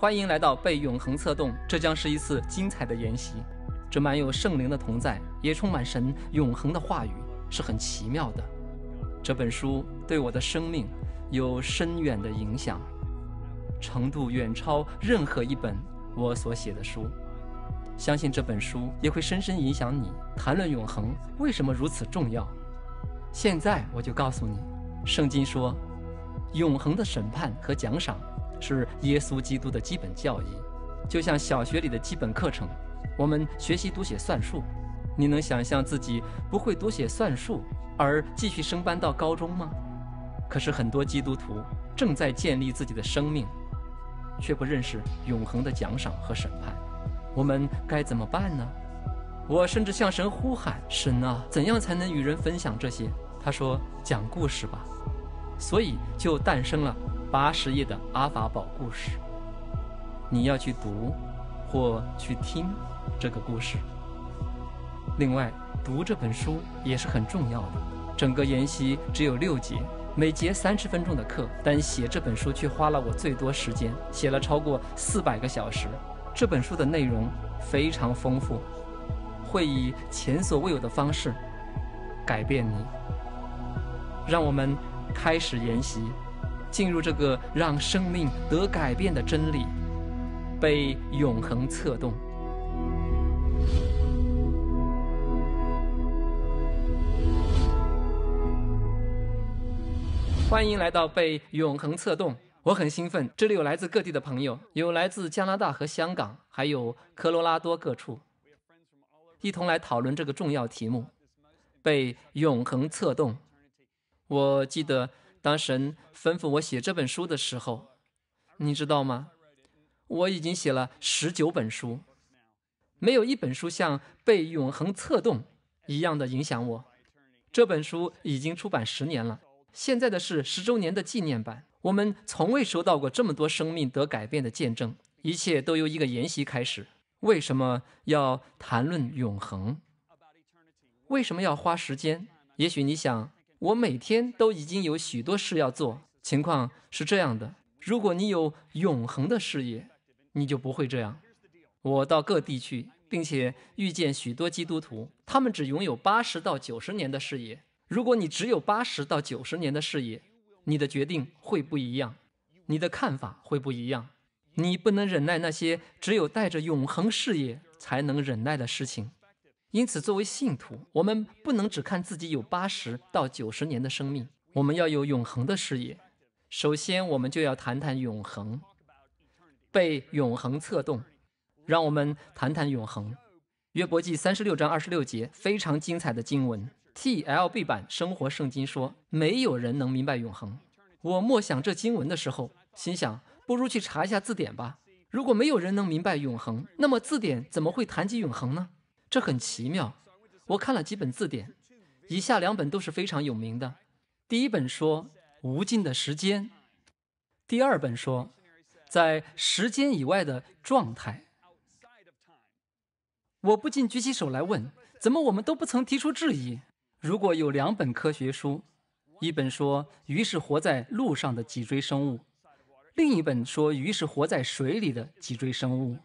欢迎来到被永恒策动，这将是一次精彩的研习。这满有圣灵的同在，也充满神永恒的话语，是很奇妙的。这本书对我的生命有深远的影响，程度远超任何一本我所写的书。相信这本书也会深深影响你。谈论永恒为什么如此重要？现在我就告诉你，圣经说，永恒的审判和奖赏。是耶稣基督的基本教义，就像小学里的基本课程，我们学习读写算术。你能想象自己不会读写算术而继续升班到高中吗？可是很多基督徒正在建立自己的生命，却不认识永恒的奖赏和审判。我们该怎么办呢？我甚至向神呼喊：“神啊，怎样才能与人分享这些？”他说：“讲故事吧。”所以就诞生了。八十页的《阿法宝故事》，你要去读或去听这个故事。另外，读这本书也是很重要的。整个研习只有六节，每节三十分钟的课，但写这本书却花了我最多时间，写了超过四百个小时。这本书的内容非常丰富，会以前所未有的方式改变你。让我们开始研习。进入这个让生命得改变的真理，被永恒策动。欢迎来到被永恒策动，我很兴奋。这里有来自各地的朋友，有来自加拿大和香港，还有科罗拉多各处，一同来讨论这个重要题目——被永恒策动。我记得。当神吩咐我写这本书的时候，你知道吗？我已经写了十九本书，没有一本书像被永恒策动一样的影响我。这本书已经出版十年了，现在的是十周年的纪念版。我们从未收到过这么多生命得改变的见证。一切都由一个研习开始。为什么要谈论永恒？为什么要花时间？也许你想。我每天都已经有许多事要做。情况是这样的：如果你有永恒的事业，你就不会这样。我到各地去，并且遇见许多基督徒，他们只拥有八十到九十年的事业。如果你只有八十到九十年的事业，你的决定会不一样，你的看法会不一样。你不能忍耐那些只有带着永恒事业才能忍耐的事情。因此，作为信徒，我们不能只看自己有八十到九十年的生命，我们要有永恒的视野。首先，我们就要谈谈永恒，被永恒策动。让我们谈谈永恒。约伯记三十六章二十六节，非常精彩的经文。T L B 版《生活圣经》说：“没有人能明白永恒。”我默想这经文的时候，心想：“不如去查一下字典吧。”如果没有人能明白永恒，那么字典怎么会谈及永恒呢？这很奇妙，我看了几本字典，以下两本都是非常有名的。第一本说无尽的时间，第二本说在时间以外的状态。我不禁举起手来问：怎么我们都不曾提出质疑？如果有两本科学书，一本说鱼是活在路上的脊椎生物，另一本说鱼是活在水里的脊椎生物。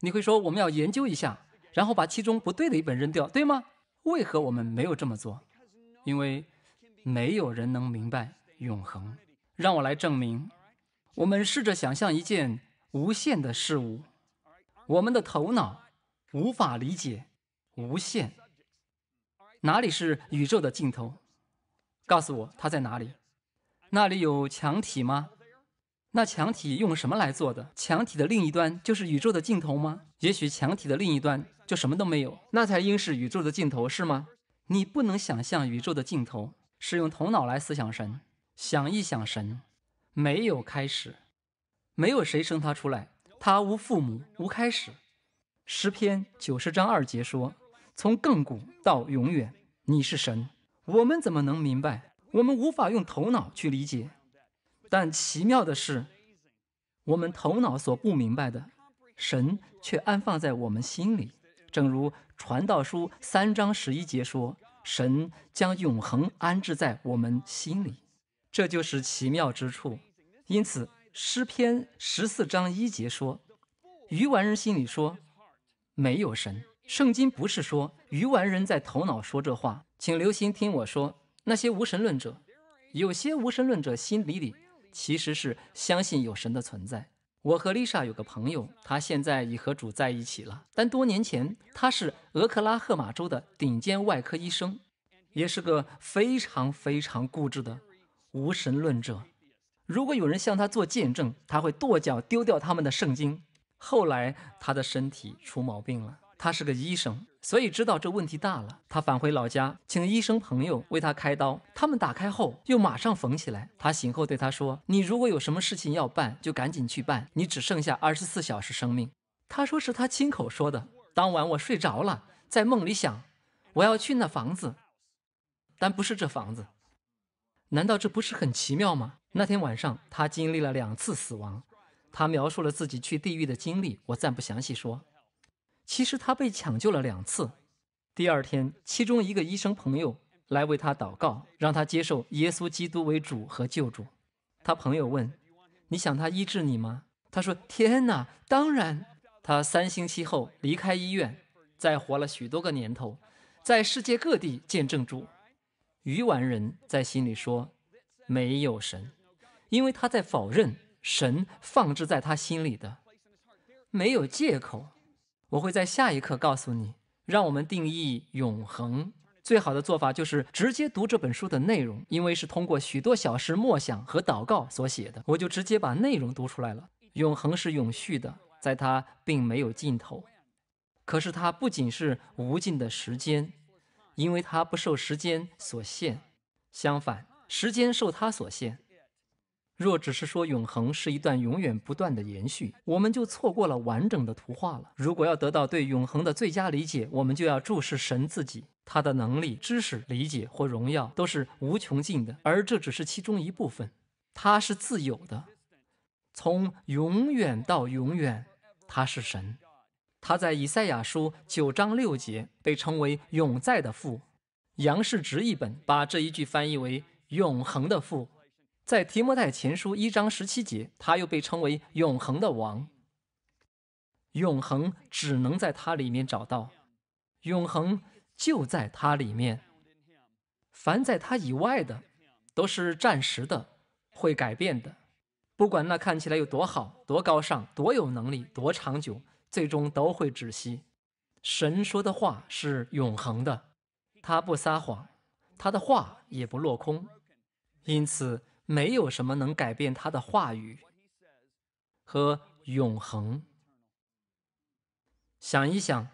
你会说我们要研究一下，然后把其中不对的一本扔掉，对吗？为何我们没有这么做？因为没有人能明白永恒。让我来证明。我们试着想象一件无限的事物，我们的头脑无法理解无限。哪里是宇宙的尽头？告诉我它在哪里？那里有墙体吗？那墙体用什么来做的？墙体的另一端就是宇宙的尽头吗？也许墙体的另一端就什么都没有，那才应是宇宙的尽头，是吗？你不能想象宇宙的尽头，是用头脑来思想神。想一想，神没有开始，没有谁生他出来，他无父母，无开始。诗篇九十章二节说：“从亘古到永远，你是神。”我们怎么能明白？我们无法用头脑去理解。但奇妙的是，我们头脑所不明白的，神却安放在我们心里。正如传道书三章十一节说：“神将永恒安置在我们心里。”这就是奇妙之处。因此，诗篇十四章一节说：“愚顽人心里说，没有神。”圣经不是说愚顽人在头脑说这话，请留心听我说：那些无神论者，有些无神论者心里里。其实是相信有神的存在。我和丽莎有个朋友，他现在已和主在一起了。但多年前，他是俄克拉荷马州的顶尖外科医生，也是个非常非常固执的无神论者。如果有人向他做见证，他会跺脚丢掉他们的圣经。后来，他的身体出毛病了。他是个医生，所以知道这问题大了。他返回老家，请医生朋友为他开刀。他们打开后，又马上缝起来。他醒后对他说：“你如果有什么事情要办，就赶紧去办。你只剩下二十四小时生命。”他说是他亲口说的。当晚我睡着了，在梦里想，我要去那房子，但不是这房子。难道这不是很奇妙吗？那天晚上，他经历了两次死亡。他描述了自己去地狱的经历，我暂不详细说。其实他被抢救了两次，第二天，其中一个医生朋友来为他祷告，让他接受耶稣基督为主和救主。他朋友问：“你想他医治你吗？”他说：“天哪，当然。”他三星期后离开医院，再活了许多个年头，在世界各地见证主。鱼丸人在心里说：“没有神，因为他在否认神放置在他心里的，没有借口。”我会在下一课告诉你。让我们定义永恒。最好的做法就是直接读这本书的内容，因为是通过许多小时默想和祷告所写的。我就直接把内容读出来了。永恒是永续的，在它并没有尽头。可是它不仅是无尽的时间，因为它不受时间所限，相反，时间受它所限。若只是说永恒是一段永远不断的延续，我们就错过了完整的图画了。如果要得到对永恒的最佳理解，我们就要注视神自己，他的能力、知识、理解或荣耀都是无穷尽的，而这只是其中一部分。他是自由的，从永远到永远，他是神。他在以赛亚书九章六节被称为永在的父。杨氏直译本把这一句翻译为永恒的父。在提摩太前书一章十七节，他又被称为永恒的王。永恒只能在他里面找到，永恒就在他里面。凡在他以外的，都是暂时的，会改变的。不管那看起来有多好、多高尚、多有能力、多长久，最终都会窒息。神说的话是永恒的，他不撒谎，他的话也不落空。因此。没有什么能改变他的话语和永恒。想一想，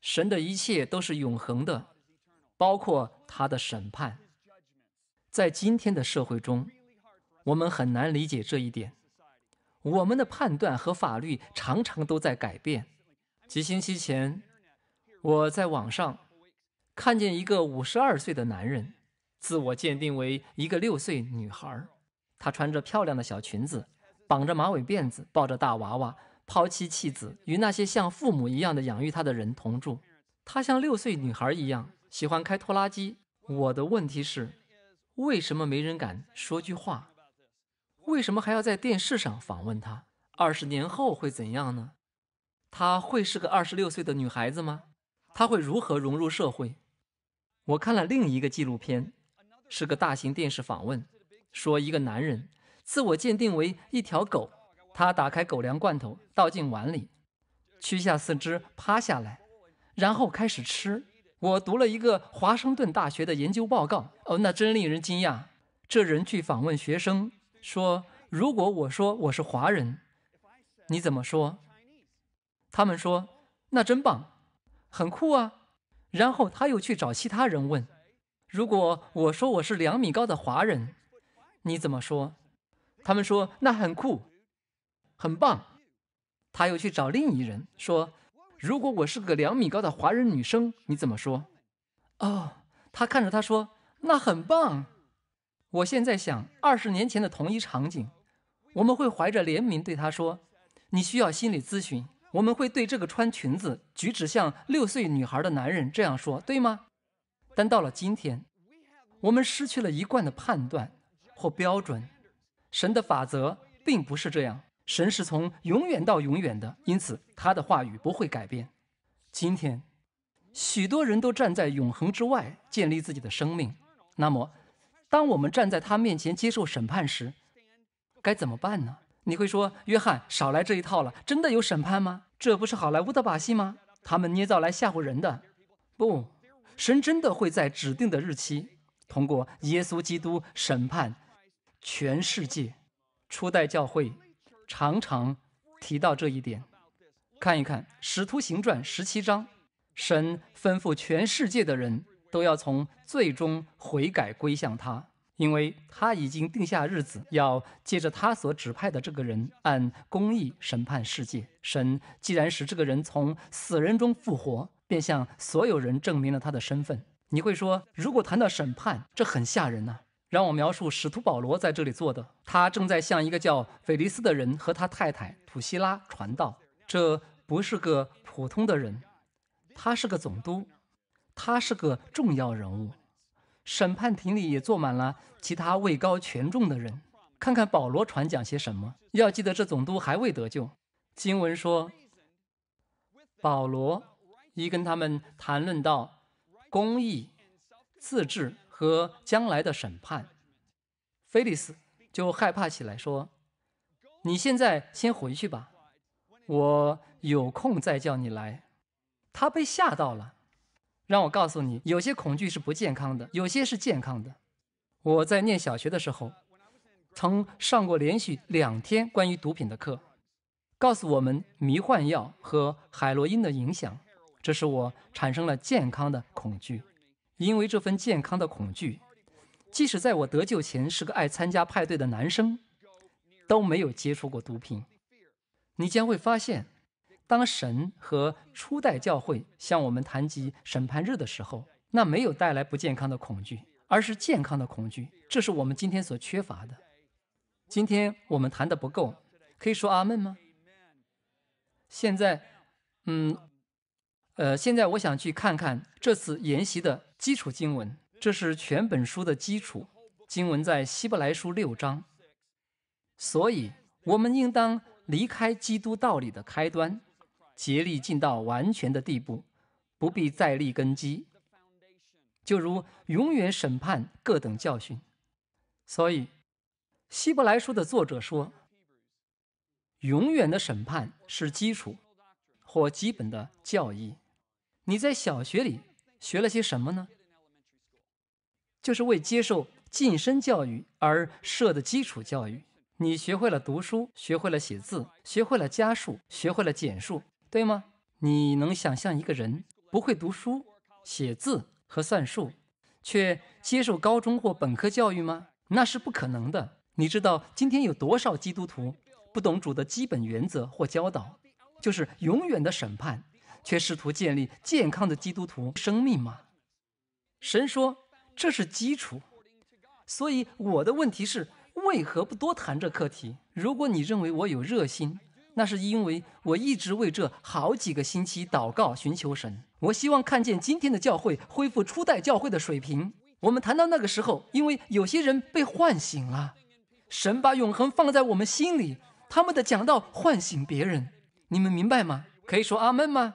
神的一切都是永恒的，包括他的审判。在今天的社会中，我们很难理解这一点。我们的判断和法律常常都在改变。几星期前，我在网上看见一个五十二岁的男人。自我鉴定为一个六岁女孩，她穿着漂亮的小裙子，绑着马尾辫子，抱着大娃娃，抛妻弃子，与那些像父母一样的养育她的人同住。她像六岁女孩一样喜欢开拖拉机。我的问题是，为什么没人敢说句话？为什么还要在电视上访问她？二十年后会怎样呢？她会是个二十六岁的女孩子吗？她会如何融入社会？我看了另一个纪录片。是个大型电视访问，说一个男人自我鉴定为一条狗，他打开狗粮罐头倒进碗里，屈下四肢趴下来，然后开始吃。我读了一个华盛顿大学的研究报告，哦，那真令人惊讶。这人去访问学生，说如果我说我是华人，你怎么说？他们说那真棒，很酷啊。然后他又去找其他人问。如果我说我是两米高的华人，你怎么说？他们说那很酷，很棒。他又去找另一人说，如果我是个两米高的华人女生，你怎么说？哦，他看着他说那很棒。我现在想二十年前的同一场景，我们会怀着怜悯对他说，你需要心理咨询。我们会对这个穿裙子、举止像六岁女孩的男人这样说，对吗？但到了今天，我们失去了一贯的判断或标准。神的法则并不是这样。神是从永远到永远的，因此他的话语不会改变。今天，许多人都站在永恒之外建立自己的生命。那么，当我们站在他面前接受审判时，该怎么办呢？你会说，约翰，少来这一套了。真的有审判吗？这不是好莱坞的把戏吗？他们捏造来吓唬人的。不。神真的会在指定的日期，通过耶稣基督审判全世界。初代教会常常提到这一点。看一看《使徒行传》十七章，神吩咐全世界的人都要从最终悔改归向他，因为他已经定下日子，要借着他所指派的这个人按公义审判世界。神既然使这个人从死人中复活。便向所有人证明了他的身份。你会说，如果谈到审判，这很吓人呐。让我描述使徒保罗在这里做的。他正在向一个叫菲利斯的人和他太太普希拉传道。这不是个普通的人，他是个总督，他是个重要人物。审判庭里也坐满了其他位高权重的人。看看保罗传讲些什么。要记得，这总督还未得救。经文说，保罗。一跟他们谈论到公益、自治和将来的审判，菲利斯就害怕起来，说：“你现在先回去吧，我有空再叫你来。”他被吓到了。让我告诉你，有些恐惧是不健康的，有些是健康的。我在念小学的时候，曾上过连续两天关于毒品的课，告诉我们迷幻药和海洛因的影响。这使我产生了健康的恐惧，因为这份健康的恐惧，即使在我得救前是个爱参加派对的男生，都没有接触过毒品。你将会发现，当神和初代教会向我们谈及审判日的时候，那没有带来不健康的恐惧，而是健康的恐惧。这是我们今天所缺乏的。今天我们谈的不够，可以说阿门吗？现在，嗯。呃，现在我想去看看这次研习的基础经文，这是全本书的基础经文，在希伯来书六章。所以，我们应当离开基督道理的开端，竭力尽到完全的地步，不必再立根基，就如永远审判各等教训。所以，希伯来书的作者说：“永远的审判是基础或基本的教义。”你在小学里学了些什么呢？就是为接受晋升教育而设的基础教育。你学会了读书，学会了写字，学会了加数，学会了减数，对吗？你能想象一个人不会读书、写字和算术，却接受高中或本科教育吗？那是不可能的。你知道今天有多少基督徒不懂主的基本原则或教导，就是永远的审判。却试图建立健康的基督徒生命吗？神说这是基础，所以我的问题是：为何不多谈这课题？如果你认为我有热心，那是因为我一直为这好几个星期祷告，寻求神。我希望看见今天的教会恢复初代教会的水平。我们谈到那个时候，因为有些人被唤醒了，神把永恒放在我们心里，他们的讲道唤醒别人。你们明白吗？可以说阿门吗？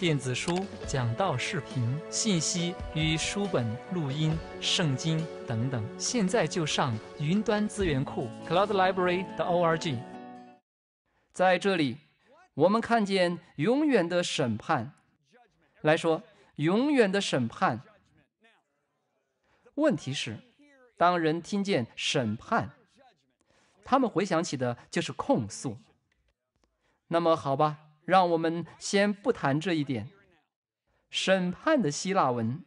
电子书、讲道视频、信息与书本、录音、圣经等等，现在就上云端资源库 （Cloud Library） 的 org。在这里，我们看见永远的审判。来说，永远的审判。问题是，当人听见审判，他们回想起的就是控诉。那么好吧。让我们先不谈这一点。审判的希腊文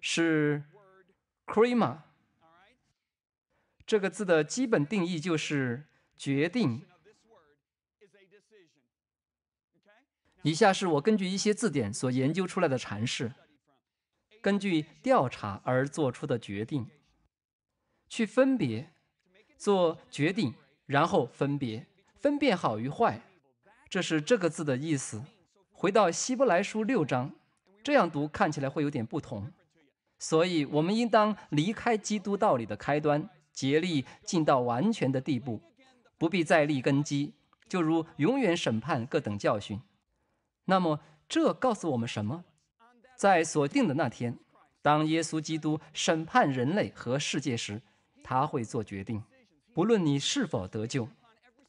是 c r e m a 这个字的基本定义就是决定。以下是我根据一些字典所研究出来的阐释：根据调查而做出的决定，去分别做决定，然后分别分辨好与坏。这是这个字的意思。回到希伯来书六章，这样读看起来会有点不同。所以，我们应当离开基督道理的开端，竭力尽到完全的地步，不必再立根基，就如永远审判各等教训。那么，这告诉我们什么？在锁定的那天，当耶稣基督审判人类和世界时，他会做决定，不论你是否得救。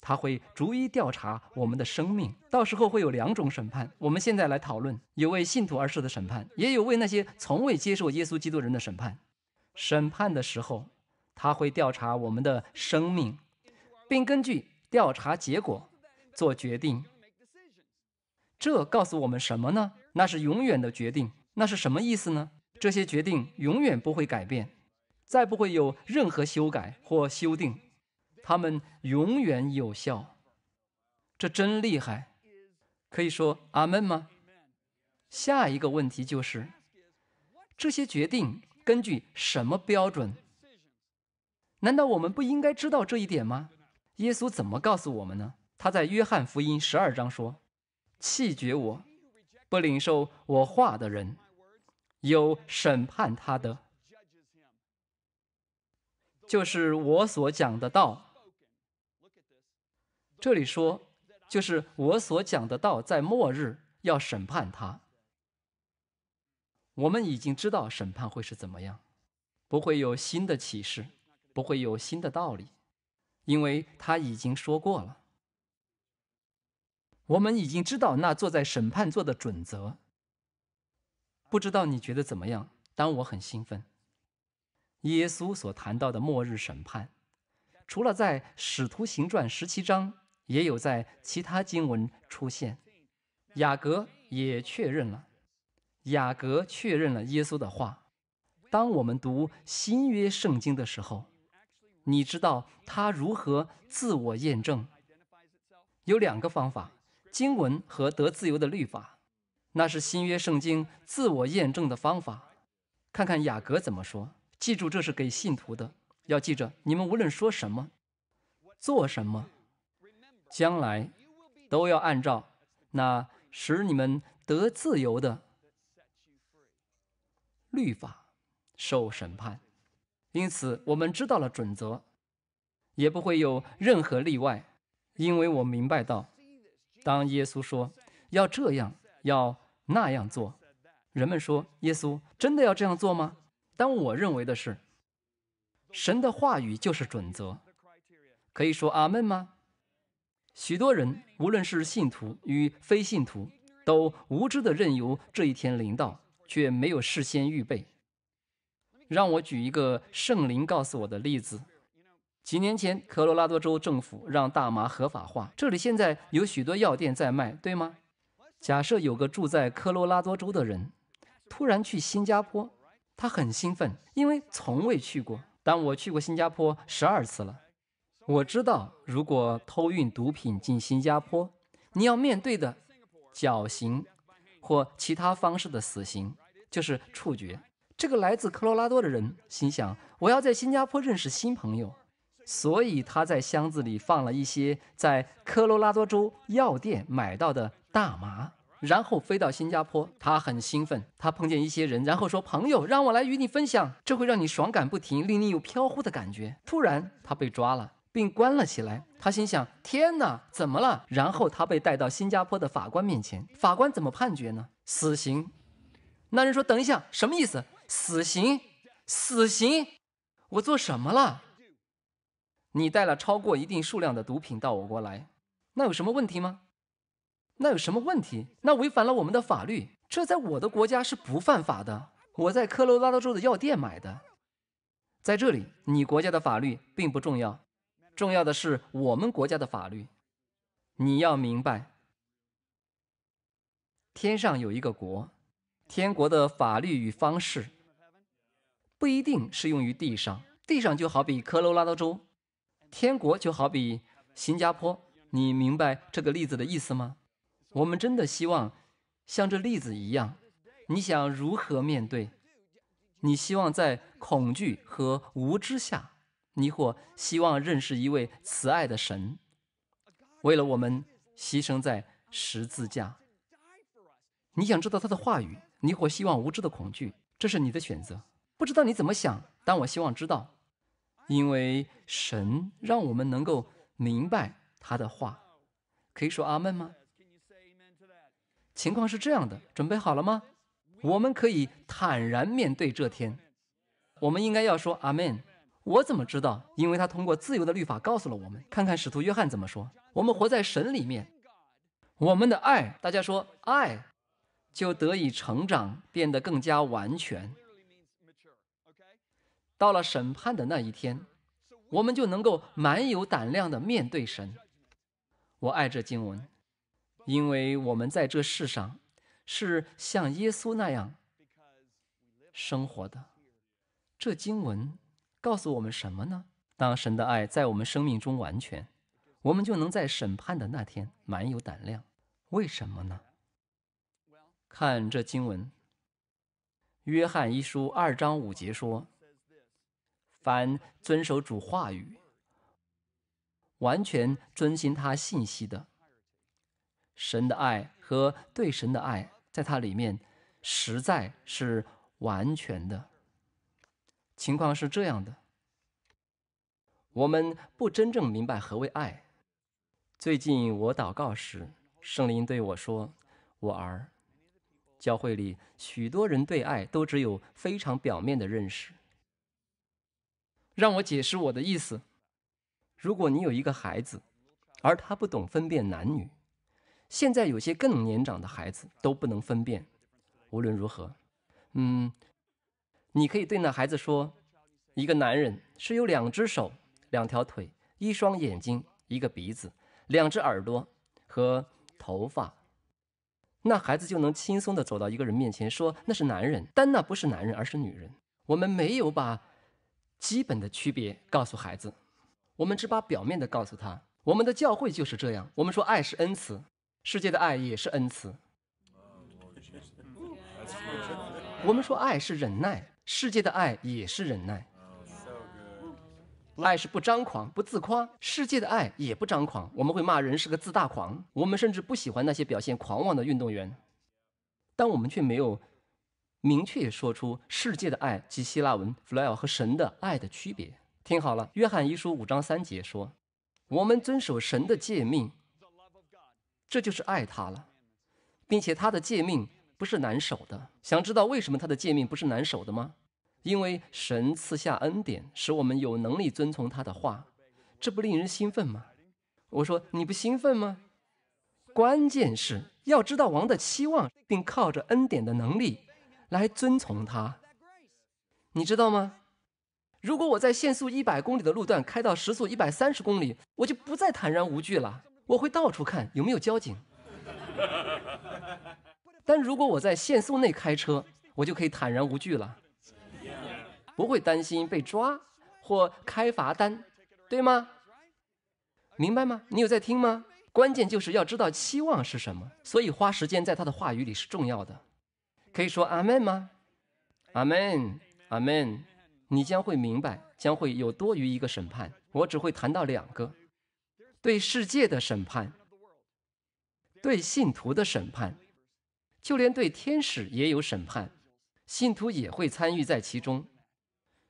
他会逐一调查我们的生命，到时候会有两种审判。我们现在来讨论，有为信徒而设的审判，也有为那些从未接受耶稣基督人的审判。审判的时候，他会调查我们的生命，并根据调查结果做决定。这告诉我们什么呢？那是永远的决定。那是什么意思呢？这些决定永远不会改变，再不会有任何修改或修订。他们永远有效，这真厉害，可以说阿门吗？下一个问题就是：这些决定根据什么标准？难道我们不应该知道这一点吗？耶稣怎么告诉我们呢？他在约翰福音十二章说：“弃绝我不领受我话的人，有审判他的，就是我所讲的道。”这里说，就是我所讲的道，在末日要审判他。我们已经知道审判会是怎么样，不会有新的启示，不会有新的道理，因为他已经说过了。我们已经知道那坐在审判座的准则。不知道你觉得怎么样？但我很兴奋。耶稣所谈到的末日审判，除了在《使徒行传》十七章。也有在其他经文出现，雅各也确认了，雅各确认了耶稣的话。当我们读新约圣经的时候，你知道他如何自我验证？有两个方法：经文和得自由的律法。那是新约圣经自我验证的方法。看看雅各怎么说。记住，这是给信徒的。要记着，你们无论说什么，做什么。将来都要按照那使你们得自由的律法受审判，因此我们知道了准则，也不会有任何例外，因为我明白到，当耶稣说要这样、要那样做，人们说耶稣真的要这样做吗？但我认为的是，神的话语就是准则，可以说阿门吗？许多人，无论是信徒与非信徒，都无知的任由这一天临到，却没有事先预备。让我举一个圣灵告诉我的例子：几年前，科罗拉多州政府让大麻合法化，这里现在有许多药店在卖，对吗？假设有个住在科罗拉多州的人，突然去新加坡，他很兴奋，因为从未去过。但我去过新加坡十二次了。我知道，如果偷运毒品进新加坡，你要面对的绞刑或其他方式的死刑就是处决。这个来自科罗拉多的人心想，我要在新加坡认识新朋友，所以他在箱子里放了一些在科罗拉多州药店买到的大麻，然后飞到新加坡。他很兴奋，他碰见一些人，然后说：“朋友，让我来与你分享，这会让你爽感不停，令你有飘忽的感觉。”突然，他被抓了。并关了起来。他心想：“天哪，怎么了？”然后他被带到新加坡的法官面前。法官怎么判决呢？死刑。那人说：“等一下，什么意思？死刑？死刑？我做什么了？”“你带了超过一定数量的毒品到我国来，那有什么问题吗？”“那有什么问题？那违反了我们的法律。这在我的国家是不犯法的。我在科罗拉多州的药店买的。在这里，你国家的法律并不重要。”重要的是，我们国家的法律，你要明白。天上有一个国，天国的法律与方式，不一定适用于地上。地上就好比科罗拉多州，天国就好比新加坡。你明白这个例子的意思吗？我们真的希望，像这例子一样，你想如何面对？你希望在恐惧和无知下？你或希望认识一位慈爱的神，为了我们牺牲在十字架。你想知道他的话语？你或希望无知的恐惧？这是你的选择。不知道你怎么想，但我希望知道，因为神让我们能够明白他的话。可以说阿门吗？情况是这样的，准备好了吗？我们可以坦然面对这天。我们应该要说阿门。我怎么知道？因为他通过自由的律法告诉了我们。看看使徒约翰怎么说：“我们活在神里面，我们的爱，大家说爱，就得以成长，变得更加完全。到了审判的那一天，我们就能够蛮有胆量的面对神。我爱这经文，因为我们在这世上是像耶稣那样生活的。这经文。”告诉我们什么呢？当神的爱在我们生命中完全，我们就能在审判的那天蛮有胆量。为什么呢？看这经文，《约翰一书》二章五节说：“凡遵守主话语、完全遵循他信息的，神的爱和对神的爱，在他里面实在是完全的。”情况是这样的，我们不真正明白何为爱。最近我祷告时，圣灵对我说：“我儿，教会里许多人对爱都只有非常表面的认识。让我解释我的意思。如果你有一个孩子，而他不懂分辨男女，现在有些更年长的孩子都不能分辨。无论如何，嗯。”你可以对那孩子说：“一个男人是有两只手、两条腿、一双眼睛、一个鼻子、两只耳朵和头发。”那孩子就能轻松地走到一个人面前，说：“那是男人。”但那不是男人，而是女人。我们没有把基本的区别告诉孩子，我们只把表面的告诉他。我们的教会就是这样：我们说爱是恩赐，世界的爱也是恩赐；我们说爱是忍耐。世界的爱也是忍耐，爱是不张狂不自夸。世界的爱也不张狂，我们会骂人是个自大狂，我们甚至不喜欢那些表现狂妄的运动员，但我们却没有明确说出世界的爱及希腊文 f l i l e o 和神的爱的区别。听好了，约翰一书五章三节说：“我们遵守神的诫命，这就是爱他了，并且他的诫命。”不是难守的。想知道为什么他的诫命不是难守的吗？因为神赐下恩典，使我们有能力遵从他的话，这不令人兴奋吗？我说你不兴奋吗？关键是要知道王的期望，并靠着恩典的能力来遵从他。你知道吗？如果我在限速一百公里的路段开到时速一百三十公里，我就不再坦然无惧了。我会到处看有没有交警。但如果我在限速内开车，我就可以坦然无惧了，不会担心被抓或开罚单，对吗？明白吗？你有在听吗？关键就是要知道期望是什么，所以花时间在他的话语里是重要的。可以说阿门吗？阿门，阿门。你将会明白，将会有多于一个审判。我只会谈到两个：对世界的审判，对信徒的审判。就连对天使也有审判，信徒也会参与在其中。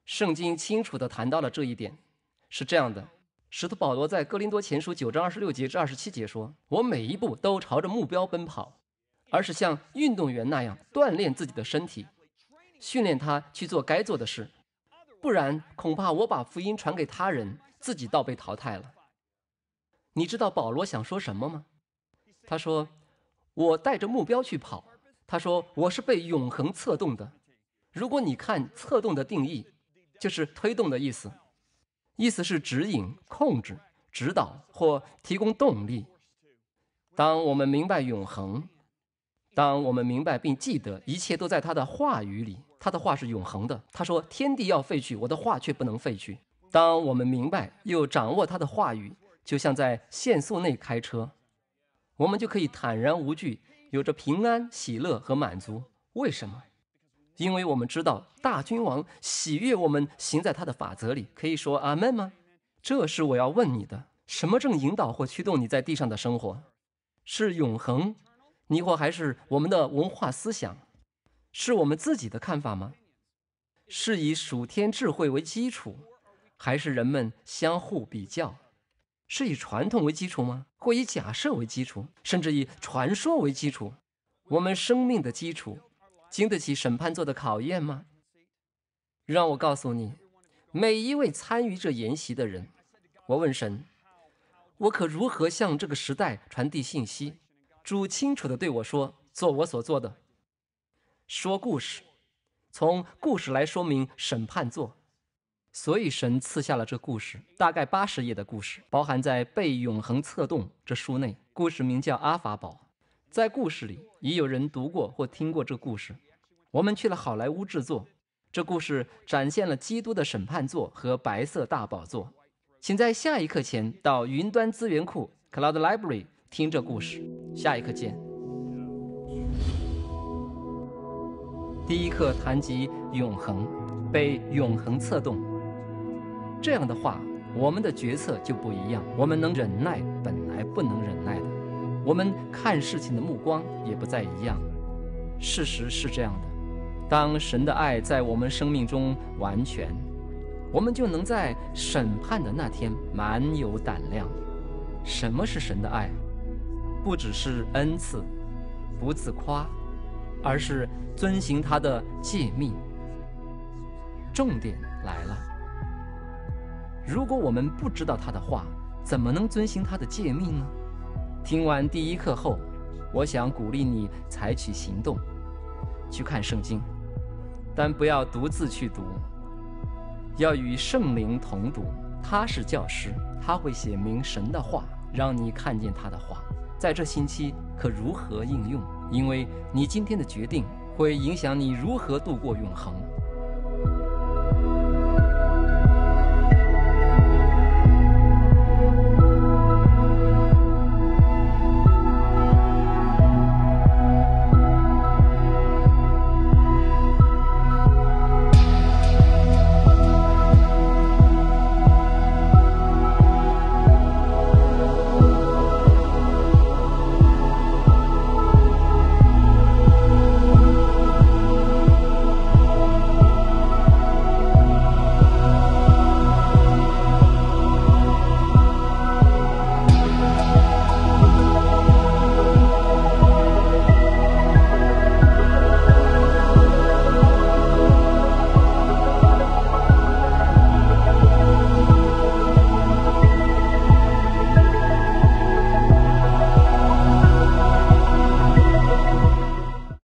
圣经清楚地谈到了这一点，是这样的：使徒保罗在哥林多前书九章二十六节至二十七节说：“我每一步都朝着目标奔跑，而是像运动员那样锻炼自己的身体，训练他去做该做的事。不然，恐怕我把福音传给他人，自己倒被淘汰了。”你知道保罗想说什么吗？他说。我带着目标去跑，他说我是被永恒策动的。如果你看“策动”的定义，就是推动的意思，意思是指引、控制、指导或提供动力。当我们明白永恒，当我们明白并记得一切都在他的话语里，他的话是永恒的。他说：“天地要废去，我的话却不能废去。”当我们明白又掌握他的话语，就像在限速内开车。我们就可以坦然无惧，有着平安、喜乐和满足。为什么？因为我们知道大君王喜悦我们行在他的法则里，可以说阿门吗？这是我要问你的：什么正引导或驱动你在地上的生活？是永恒，你或还是我们的文化思想，是我们自己的看法吗？是以属天智慧为基础，还是人们相互比较？是以传统为基础吗？或以假设为基础，甚至以传说为基础？我们生命的基础，经得起审判座的考验吗？让我告诉你，每一位参与这研习的人，我问神，我可如何向这个时代传递信息？主清楚地对我说：“做我所做的，说故事，从故事来说明审判座。”所以神赐下了这故事，大概八十页的故事，包含在被永恒策动这书内。故事名叫《阿法宝》。在故事里，已有人读过或听过这故事。我们去了好莱坞制作这故事，展现了基督的审判座和白色大宝座。请在下一课前到云端资源库 （Cloud Library） 听这故事。下一课见。第一课谈及永恒，被永恒策动。这样的话，我们的决策就不一样。我们能忍耐本来不能忍耐的，我们看事情的目光也不再一样。事实是这样的：当神的爱在我们生命中完全，我们就能在审判的那天满有胆量。什么是神的爱？不只是恩赐，不自夸，而是遵行他的诫命。重点来了。如果我们不知道他的话，怎么能遵循他的诫命呢？听完第一课后，我想鼓励你采取行动，去看圣经，但不要独自去读，要与圣灵同读。他是教师，他会写明神的话，让你看见他的话在这星期可如何应用。因为你今天的决定会影响你如何度过永恒。